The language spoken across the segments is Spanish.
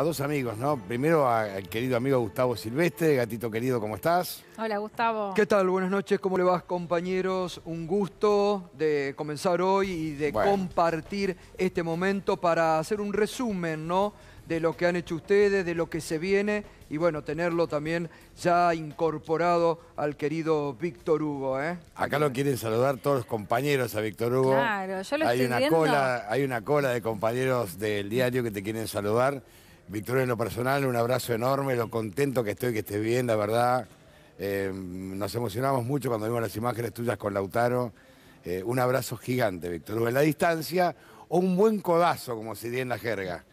A dos amigos, ¿no? Primero al querido amigo Gustavo Silvestre. Gatito querido, ¿cómo estás? Hola, Gustavo. ¿Qué tal? Buenas noches. ¿Cómo le vas, compañeros? Un gusto de comenzar hoy y de compartir este momento para hacer un resumen, ¿no? De lo que han hecho ustedes, de lo que se viene y, bueno, tenerlo también ya incorporado al querido Víctor Hugo, ¿eh? Acá lo quieren saludar todos los compañeros a Víctor Hugo. Claro, yo lo hay una Cola, hay una cola de compañeros del diario que te quieren saludar. Víctor, en lo personal, un abrazo enorme, lo contento que estoy que estés bien, la verdad. Eh, nos emocionamos mucho cuando vimos las imágenes tuyas con Lautaro. Eh, un abrazo gigante, Víctor. En la distancia, o un buen codazo, como se diría en la jerga.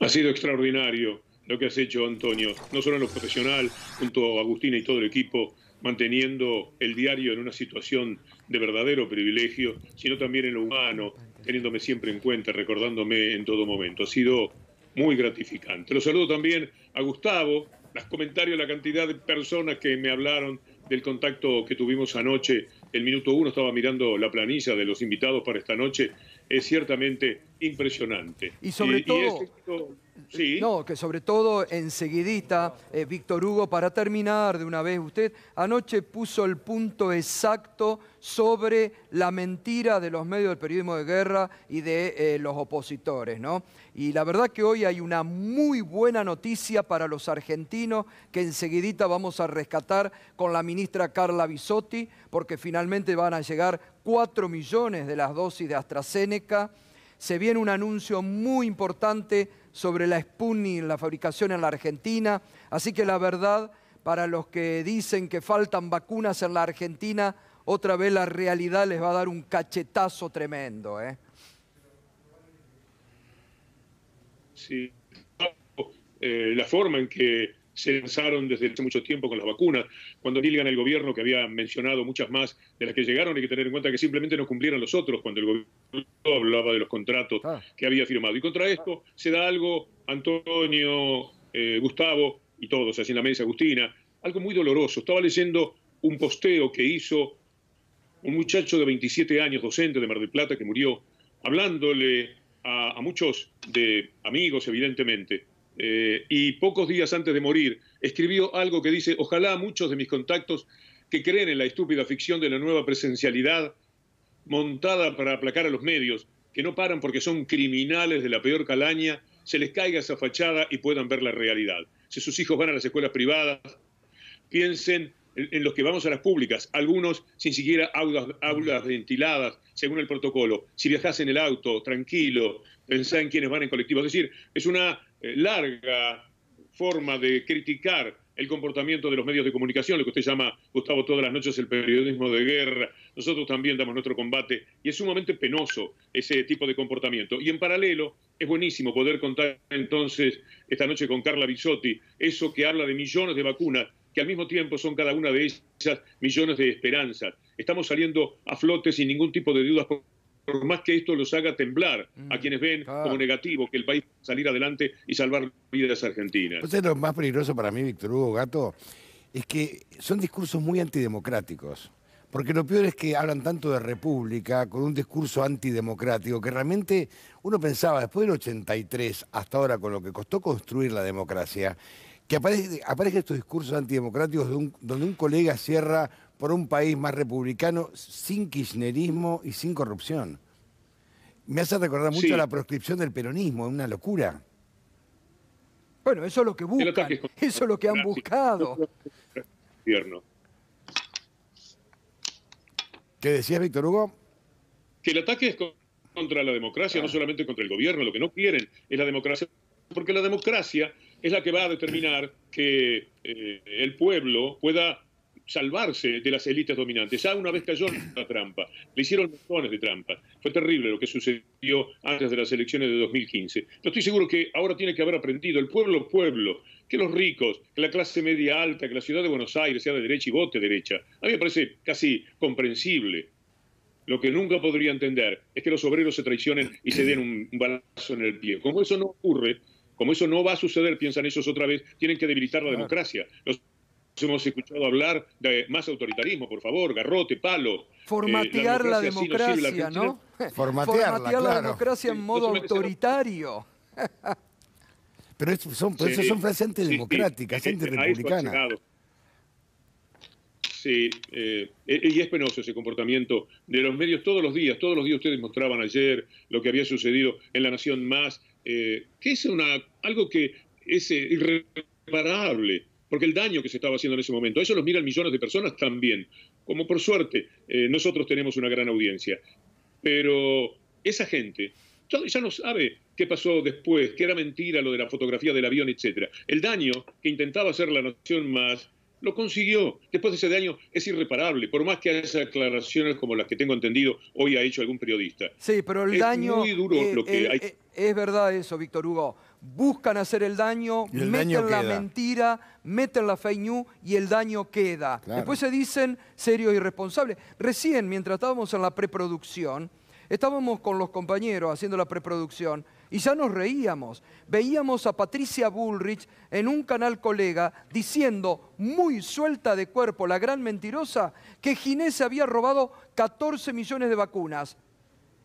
Ha sido extraordinario lo que has hecho, Antonio, no solo en lo profesional, junto a Agustina y todo el equipo, manteniendo el diario en una situación de verdadero privilegio, sino también en lo humano, teniéndome siempre en cuenta, recordándome en todo momento. Ha sido muy gratificante. Lo saludo también a Gustavo, los comentarios, la cantidad de personas que me hablaron del contacto que tuvimos anoche, el minuto uno, estaba mirando la planilla de los invitados para esta noche, es ciertamente impresionante. Y sobre todo... sí. Eh, no, que sobre todo enseguidita, eh, Víctor Hugo, para terminar de una vez, usted anoche puso el punto exacto sobre la mentira de los medios del periodismo de guerra y de eh, los opositores, ¿no? Y la verdad que hoy hay una muy buena noticia para los argentinos que enseguidita vamos a rescatar con la ministra Carla Bisotti, porque finalmente van a llegar cuatro millones de las dosis de AstraZeneca se viene un anuncio muy importante sobre la Sputnik, la fabricación en la Argentina. Así que la verdad, para los que dicen que faltan vacunas en la Argentina, otra vez la realidad les va a dar un cachetazo tremendo. ¿eh? Sí, eh, la forma en que se lanzaron desde hace mucho tiempo con las vacunas. Cuando Nilgan el gobierno, que había mencionado muchas más de las que llegaron, hay que tener en cuenta que simplemente no cumplieron los otros cuando el gobierno hablaba de los contratos ah. que había firmado. Y contra esto se da algo, Antonio, eh, Gustavo y todos, así en la mesa, Agustina, algo muy doloroso. Estaba leyendo un posteo que hizo un muchacho de 27 años, docente de Mar del Plata, que murió, hablándole a, a muchos de amigos, evidentemente, eh, y pocos días antes de morir escribió algo que dice, ojalá muchos de mis contactos que creen en la estúpida ficción de la nueva presencialidad montada para aplacar a los medios, que no paran porque son criminales de la peor calaña, se les caiga esa fachada y puedan ver la realidad. Si sus hijos van a las escuelas privadas, piensen en los que vamos a las públicas, algunos sin siquiera aulas, aulas ventiladas, según el protocolo. Si viajas en el auto, tranquilo, pensá en quienes van en colectivos. Es decir, es una eh, larga forma de criticar el comportamiento de los medios de comunicación, lo que usted llama, Gustavo, todas las noches el periodismo de guerra. Nosotros también damos nuestro combate y es sumamente penoso ese tipo de comportamiento. Y en paralelo, es buenísimo poder contar entonces esta noche con Carla Bisotti eso que habla de millones de vacunas, que al mismo tiempo son cada una de ellas millones de esperanzas. Estamos saliendo a flote sin ningún tipo de dudas por más que esto los haga temblar a mm, quienes ven como negativo que el país salir adelante y salvar vidas argentinas. Entonces pues lo más peligroso para mí, Víctor Hugo Gato, es que son discursos muy antidemocráticos. Porque lo peor es que hablan tanto de república, con un discurso antidemocrático, que realmente uno pensaba, después del 83 hasta ahora, con lo que costó construir la democracia, que aparecen estos discursos antidemocráticos donde un colega cierra por un país más republicano, sin kirchnerismo y sin corrupción. Me hace recordar mucho la proscripción del peronismo, es una locura. Bueno, eso es lo que buscan, eso es lo que han buscado. ¿Qué decías, Víctor Hugo? Que el ataque es contra la democracia, no ah. solamente contra el gobierno, lo que no quieren es la democracia, porque la democracia es la que va a determinar que eh, el pueblo pueda salvarse de las élites dominantes. Ya ah, una vez cayó en la trampa, le hicieron montones de trampas. Fue terrible lo que sucedió antes de las elecciones de 2015. No estoy seguro que ahora tiene que haber aprendido el pueblo, pueblo, que los ricos, que la clase media alta, que la ciudad de Buenos Aires sea de derecha y vote derecha. A mí me parece casi comprensible. Lo que nunca podría entender es que los obreros se traicionen y se den un balazo en el pie. Como eso no ocurre, como eso no va a suceder, piensan ellos otra vez, tienen que debilitar la democracia. Los hemos escuchado hablar de más autoritarismo, por favor, garrote, palo. Formatear eh, la democracia, ¿no? Formatear la democracia en modo autoritario. Pero eso son, pues, son frases antidemocráticas, sí, Sí, eh, y es penoso ese comportamiento de los medios todos los días. Todos los días ustedes mostraban ayer lo que había sucedido en La Nación Más, eh, que es una, algo que es irreparable porque el daño que se estaba haciendo en ese momento, eso los miran millones de personas también, como por suerte eh, nosotros tenemos una gran audiencia, pero esa gente ya no sabe qué pasó después, que era mentira lo de la fotografía del avión, etc. El daño que intentaba hacer la nación más lo consiguió. Después de ese daño es irreparable, por más que haya aclaraciones como las que tengo entendido hoy ha hecho algún periodista. Sí, pero el daño... es Muy duro eh, lo que eh, hay. Es verdad eso, Víctor Hugo buscan hacer el daño, meten la mentira, meten la fake y el daño queda. Después se dicen serios responsables. Recién, mientras estábamos en la preproducción, estábamos con los compañeros haciendo la preproducción y ya nos reíamos. Veíamos a Patricia Bullrich en un canal colega diciendo, muy suelta de cuerpo, la gran mentirosa, que Ginés había robado 14 millones de vacunas.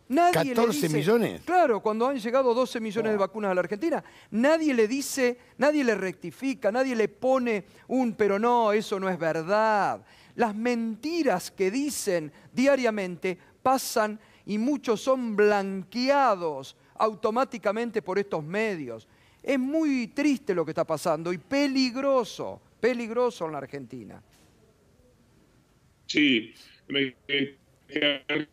¿14 millones? Claro, cuando han llegado 12 millones de oh. vacunas a la Argentina, nadie le dice, nadie le rectifica, nadie le pone un pero no, eso no es verdad. Las mentiras que dicen diariamente pasan y muchos son blanqueados automáticamente por estos medios. Es muy triste lo que está pasando y peligroso, peligroso en la Argentina. Sí, me,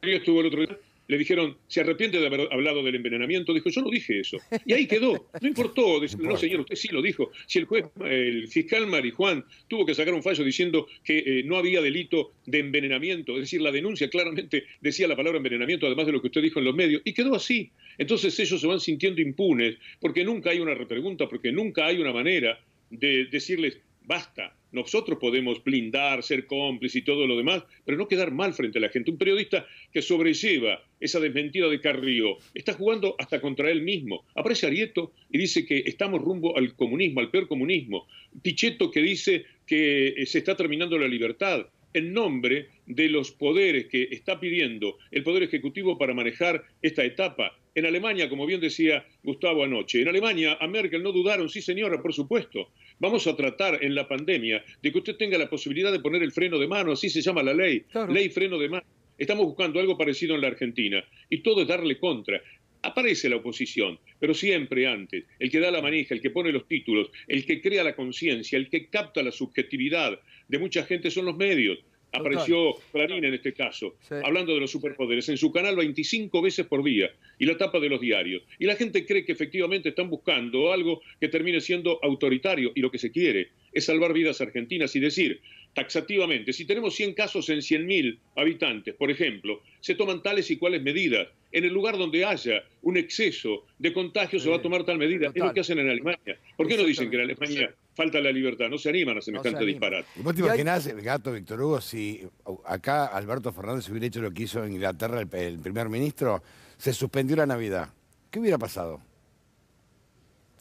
estuvo el otro día le dijeron, ¿se arrepiente de haber hablado del envenenamiento? Dijo, yo no dije eso. Y ahí quedó. No importó. no, señor, usted sí lo dijo. Si el juez, el fiscal Marijuán tuvo que sacar un fallo diciendo que eh, no había delito de envenenamiento, es decir, la denuncia claramente decía la palabra envenenamiento, además de lo que usted dijo en los medios, y quedó así. Entonces ellos se van sintiendo impunes, porque nunca hay una repregunta, porque nunca hay una manera de decirles, basta, nosotros podemos blindar, ser cómplices y todo lo demás, pero no quedar mal frente a la gente. Un periodista que sobrelleva esa desmentida de Carrillo está jugando hasta contra él mismo. Aparece Arieto y dice que estamos rumbo al comunismo, al peor comunismo. Pichetto que dice que eh, se está terminando la libertad en nombre de los poderes que está pidiendo el Poder Ejecutivo para manejar esta etapa. En Alemania, como bien decía Gustavo anoche, en Alemania a Merkel no dudaron, sí señora, por supuesto, Vamos a tratar en la pandemia de que usted tenga la posibilidad de poner el freno de mano, así se llama la ley, ley freno de mano. Estamos buscando algo parecido en la Argentina y todo es darle contra. Aparece la oposición, pero siempre antes, el que da la manija, el que pone los títulos, el que crea la conciencia, el que capta la subjetividad de mucha gente son los medios apareció Clarín en este caso, hablando de los superpoderes, en su canal 25 veces por día, y la tapa de los diarios. Y la gente cree que efectivamente están buscando algo que termine siendo autoritario, y lo que se quiere es salvar vidas argentinas y decir, taxativamente, si tenemos 100 casos en 100.000 habitantes, por ejemplo, se toman tales y cuales medidas. En el lugar donde haya un exceso de contagios se va a tomar tal medida. Es lo que hacen en Alemania. ¿Por qué no dicen que en Alemania falta la libertad, no se animan a semejante no se disparate. ¿Vos te imaginás, gato Víctor Hugo, si uh, acá Alberto Fernández hubiera hecho lo que hizo en Inglaterra el, primer ministro, se suspendió la Navidad? ¿Qué hubiera pasado?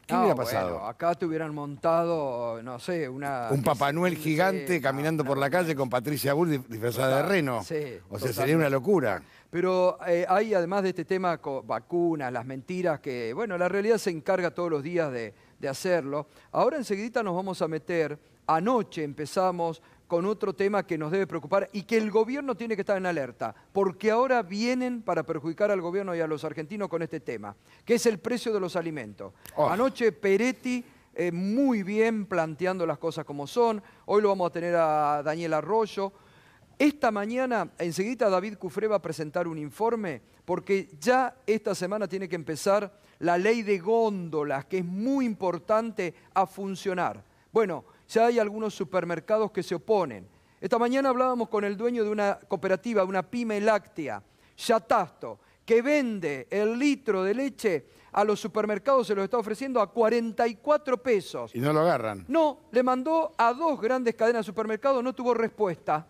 ¿Qué hubiera pasado? acá te hubieran montado, no sé, una... Un Papá Noel gigante caminando por la calle con Patricia Bull disfrazada de reno. o sea, sería una locura. Pero eh, hay, además de este tema, vacunas, las mentiras, que, bueno, la realidad se encarga todos los días de de hacerlo. Ahora enseguida nos vamos a meter, anoche empezamos con otro tema que nos debe preocupar y que el gobierno tiene que estar en alerta, porque ahora vienen para perjudicar al gobierno y a los argentinos con este tema, que es el precio de los alimentos. Oh. Anoche Peretti eh, muy bien planteando las cosas como son, hoy lo vamos a tener a Daniel Arroyo. Esta mañana, enseguida David Cufré va a presentar un informe, porque ya esta semana tiene que empezar la ley de góndolas, que es muy importante a funcionar. Bueno, ya hay algunos supermercados que se oponen. Esta mañana hablábamos con el dueño de una cooperativa, una pyme láctea, Yatasto, que vende el litro de leche a los supermercados, se los está ofreciendo a 44 pesos. Y no lo agarran. No, le mandó a dos grandes cadenas de supermercados, no tuvo respuesta.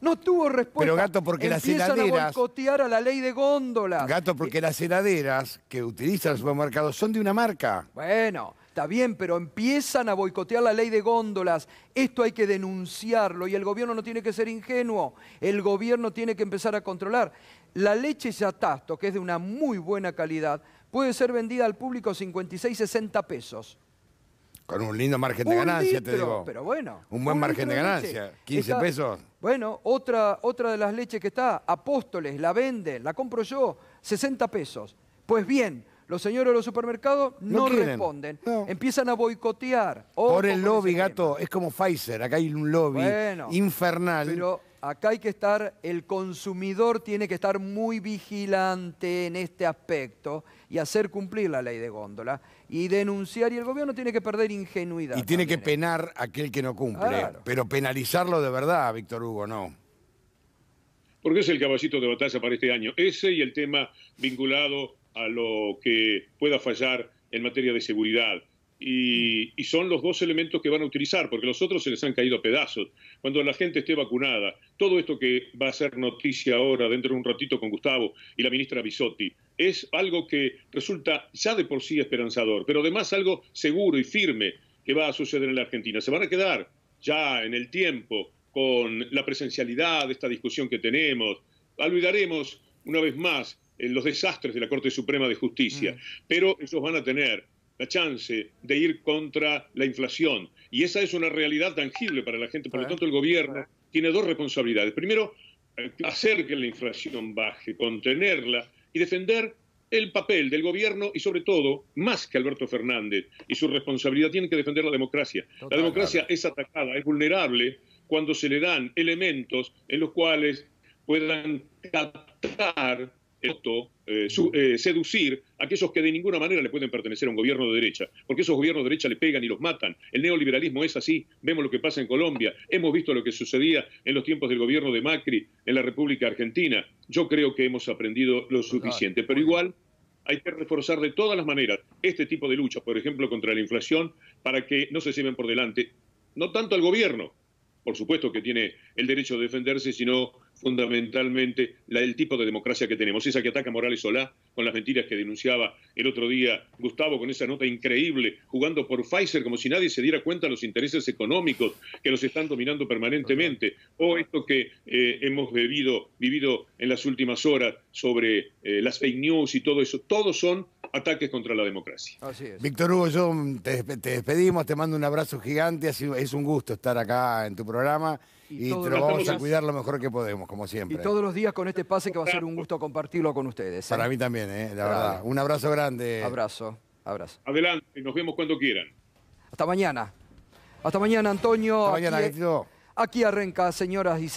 No tuvo respuesta. Pero gato, porque las heladeras... a boicotear a la ley de góndolas. Gato, porque las heladeras que utilizan los supermercados son de una marca. Bueno, está bien, pero empiezan a boicotear la ley de góndolas. Esto hay que denunciarlo y el gobierno no tiene que ser ingenuo. El gobierno tiene que empezar a controlar. La leche Yatasto, que es de una muy buena calidad, puede ser vendida al público 56, 60 pesos. Con un lindo margen de ganancia, te digo. Pero bueno. Un buen margen de ganancia. 15 pesos. Bueno, otra, otra de las leches que está, Apóstoles, la vende, la compro yo, 60 pesos. Pues bien, los señores de los supermercados no, responden. Empiezan a boicotear. Por el lobby, gato, es como Pfizer. Acá hay un lobby infernal acá hay que estar, el consumidor tiene que estar muy vigilante en este aspecto y hacer cumplir la ley de góndola y denunciar. Y el gobierno tiene que perder ingenuidad. Y tiene que penar a aquel que no cumple, pero penalizarlo de verdad, Víctor Hugo, no. Porque es el caballito de batalla para este año. Ese y el tema vinculado a lo que pueda fallar en materia de seguridad. Y, y, son los dos elementos que van a utilizar, porque los otros se les han caído pedazos. Cuando la gente esté vacunada, todo esto que va a ser noticia ahora, dentro de un ratito con Gustavo y la ministra Bisotti, es algo que resulta ya de por sí esperanzador, pero además algo seguro y firme que va a suceder en la Argentina. Se van a quedar ya en el tiempo con la presencialidad de esta discusión que tenemos. Olvidaremos una vez más eh, los desastres de la Corte Suprema de Justicia, mm. pero ellos van a tener la chance de ir contra la inflación. Y esa es una realidad tangible para la gente. Por lo tanto, el gobierno tiene dos responsabilidades. Primero, hacer que la inflación baje, contenerla y defender el papel del gobierno y sobre todo, más que Alberto Fernández y su responsabilidad, tiene que defender la democracia. la democracia es atacada, es vulnerable cuando se le dan elementos en los cuales puedan captar esto, eh, eh, seducir a aquellos que de ninguna manera le pueden pertenecer a un gobierno de derecha, porque esos gobiernos de derecha le pegan y los matan. El neoliberalismo es así, vemos lo que pasa en Colombia, hemos visto lo que sucedía en los tiempos del gobierno de Macri en la República Argentina. Yo creo que hemos aprendido lo suficiente, pero igual hay que reforzar de todas las maneras este tipo de luchas, por ejemplo, contra la inflación, para que no se lleven por delante, no tanto al gobierno, por supuesto que tiene el derecho de defenderse, sino fundamentalmente la, el tipo de democracia que tenemos, esa que ataca Morales Solá con las mentiras que denunciaba el otro día Gustavo con esa nota increíble, jugando por Pfizer como si nadie se diera cuenta de los intereses económicos que nos están dominando permanentemente, o esto que eh, hemos vivido, en las últimas horas sobre eh, las fake news y todo eso, todos son ataques contra la democracia. Así es. Víctor Hugo, yo te, despedimos, te mando un abrazo gigante, es un gusto estar acá en tu programa y, te lo vamos a cuidar lo mejor que podemos, como siempre. Y todos los días con este pase que va a ser un gusto compartirlo con ustedes. ¿eh? Para mí también, ¿eh? la verdad. Un abrazo grande. Abrazo, abrazo. Adelante, nos vemos cuando quieran. Hasta mañana. Hasta mañana, Antonio. Hasta mañana, aquí, aquí arranca, señoras y señores.